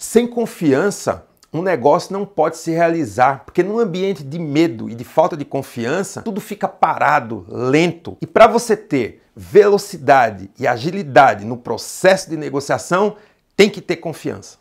Sem confiança, um negócio não pode se realizar, porque num ambiente de medo e de falta de confiança, tudo fica parado, lento. E para você ter velocidade e agilidade no processo de negociação, tem que ter confiança.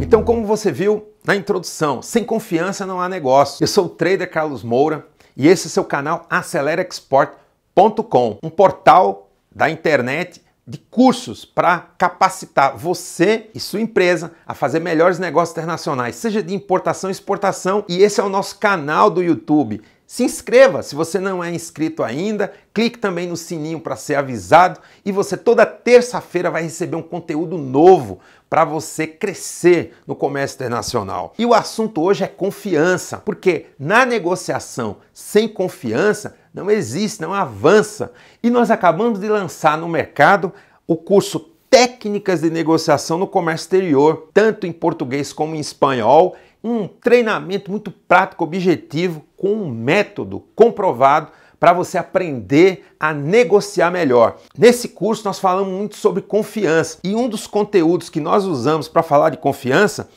Então, como você viu na introdução, sem confiança não há negócio. Eu sou o trader Carlos Moura e esse é o seu canal AceleraExport.com, um portal da internet de cursos para capacitar você e sua empresa a fazer melhores negócios internacionais, seja de importação e exportação. E esse é o nosso canal do YouTube. Se inscreva se você não é inscrito ainda, clique também no sininho para ser avisado e você toda terça-feira vai receber um conteúdo novo para você crescer no comércio internacional. E o assunto hoje é confiança, porque na negociação sem confiança não existe, não avança. E nós acabamos de lançar no mercado o curso Técnicas de Negociação no Comércio Exterior, tanto em português como em espanhol, um treinamento muito prático, objetivo, com um método comprovado para você aprender a negociar melhor. Nesse curso nós falamos muito sobre confiança e um dos conteúdos que nós usamos para falar de confiança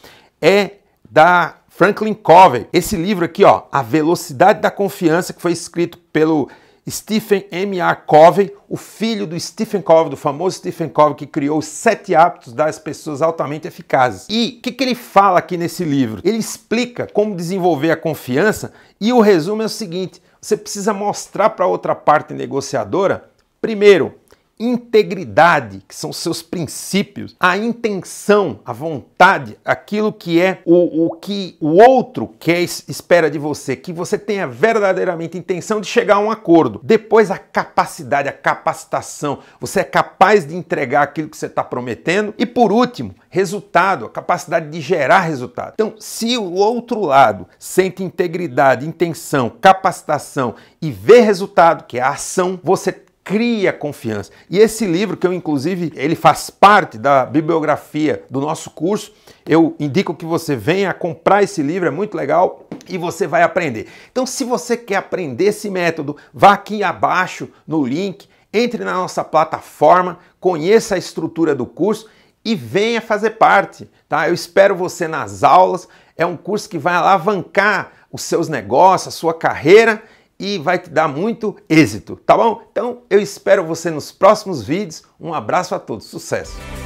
é da Franklin Covey. Esse livro aqui, ó, A Velocidade da Confiança, que foi escrito pelo Stephen M.A. Covey, o filho do Stephen Covey, do famoso Stephen Covey, que criou os sete hábitos das pessoas altamente eficazes. E o que, que ele fala aqui nesse livro? Ele explica como desenvolver a confiança e o resumo é o seguinte: você precisa mostrar para outra parte negociadora, primeiro, integridade, que são os seus princípios, a intenção, a vontade, aquilo que é o, o que o outro quer, espera de você, que você tenha verdadeiramente intenção de chegar a um acordo. Depois a capacidade, a capacitação, você é capaz de entregar aquilo que você está prometendo. E por último, resultado, a capacidade de gerar resultado. Então, se o outro lado sente integridade, intenção, capacitação e vê resultado, que é a ação, você cria confiança. E esse livro, que eu inclusive, ele faz parte da bibliografia do nosso curso, eu indico que você venha comprar esse livro, é muito legal e você vai aprender. Então, se você quer aprender esse método, vá aqui abaixo no link, entre na nossa plataforma, conheça a estrutura do curso e venha fazer parte, tá? Eu espero você nas aulas. É um curso que vai alavancar os seus negócios, a sua carreira e vai te dar muito êxito, tá bom? Então eu espero você nos próximos vídeos. Um abraço a todos, sucesso!